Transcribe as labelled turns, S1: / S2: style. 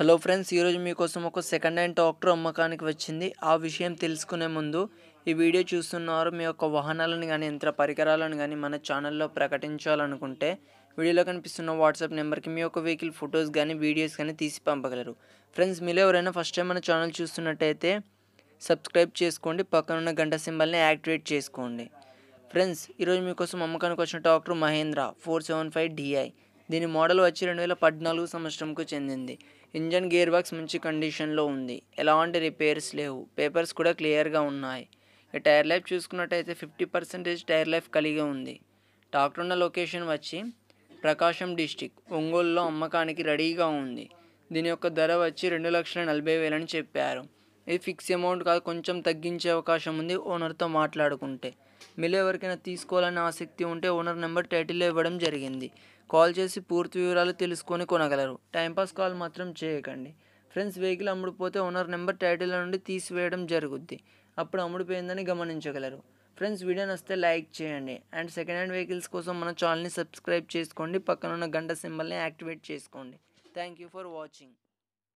S1: hello friends ఈరోజు మీకోసం ఒక సెకండ్ హ్యాండ్ ట్రాక్టర్ అమ్మకానికి వచ్చింది ఆ విషయం తెలుసుకునే ముందు ఈ వీడియో చూస్తున్నారు మీ యొక్క వాహనాలను కానీ యంత్ర పరికరాలను కానీ మన ఛానల్లో ప్రకటించాలనుకుంటే వీడియోలో కనిపిస్తున్న వాట్సాప్ నెంబర్కి మీ యొక్క వెహికల్ ఫొటోస్ కానీ వీడియోస్ కానీ తీసి పంపగలరు ఫ్రెండ్స్ మీరు ఎవరైనా ఫస్ట్ టైం మన ఛానల్ చూస్తున్నట్టయితే సబ్స్క్రైబ్ చేసుకోండి పక్కనున్న గంట సింబల్ని యాక్టివేట్ చేసుకోండి ఫ్రెండ్స్ ఈరోజు మీకోసం అమ్మకానికి వచ్చిన tractor Mahindra four seven five DI దీని మోడల్ వచ్చి రెండు వేల పద్నాలుగు సంవత్సరంకు చెందింది ఇంజన్ గేర్ బాక్స్ మంచి కండిషన్లో ఉంది ఎలాంటి రిపేర్స్ లేవు పేపర్స్ కూడా క్లియర్గా ఉన్నాయి ఈ టైర్ లైఫ్ చూసుకున్నట్టయితే ఫిఫ్టీ పర్సెంటేజ్ టైర్ లైఫ్ కలిగి ఉంది డాక్టర్ ఉన్న లొకేషన్ వచ్చి ప్రకాశం డిస్టిక్ ఒంగోలులో అమ్మకానికి రెడీగా ఉంది దీని యొక్క ధర వచ్చి రెండు లక్షల నలభై వేలని చెప్పారు ఇది ఫిక్స్ అమౌంట్ కాదు కొంచెం తగ్గించే అవకాశం ఉంది ఓనర్తో మాట్లాడుకుంటే మీలో ఎవరికైనా తీసుకోవాలని ఆసక్తి ఉంటే ఓనర్ నెంబర్ టైటిల్లో ఇవ్వడం జరిగింది కాల్ చేసి పూర్తి వివరాలు తెలుసుకొని కొనగలరు టైంపాస్ కాల్ మాత్రం చేయకండి ఫ్రెండ్స్ వెహికల్ అమ్ముడుపోతే ఓనర్ నెంబర్ టైటిల్ నుండి తీసివేయడం జరుగుద్ది అప్పుడు అమ్ముడిపోయిందని గమనించగలరు ఫ్రెండ్స్ వీడియో నస్తే లైక్ చేయండి అండ్ సెకండ్ హ్యాండ్ వెహికల్స్ కోసం మన ఛానల్ని సబ్స్క్రైబ్ చేసుకోండి పక్కనున్న గంట సింబల్ని యాక్టివేట్ చేసుకోండి థ్యాంక్ యూ ఫర్ వాచింగ్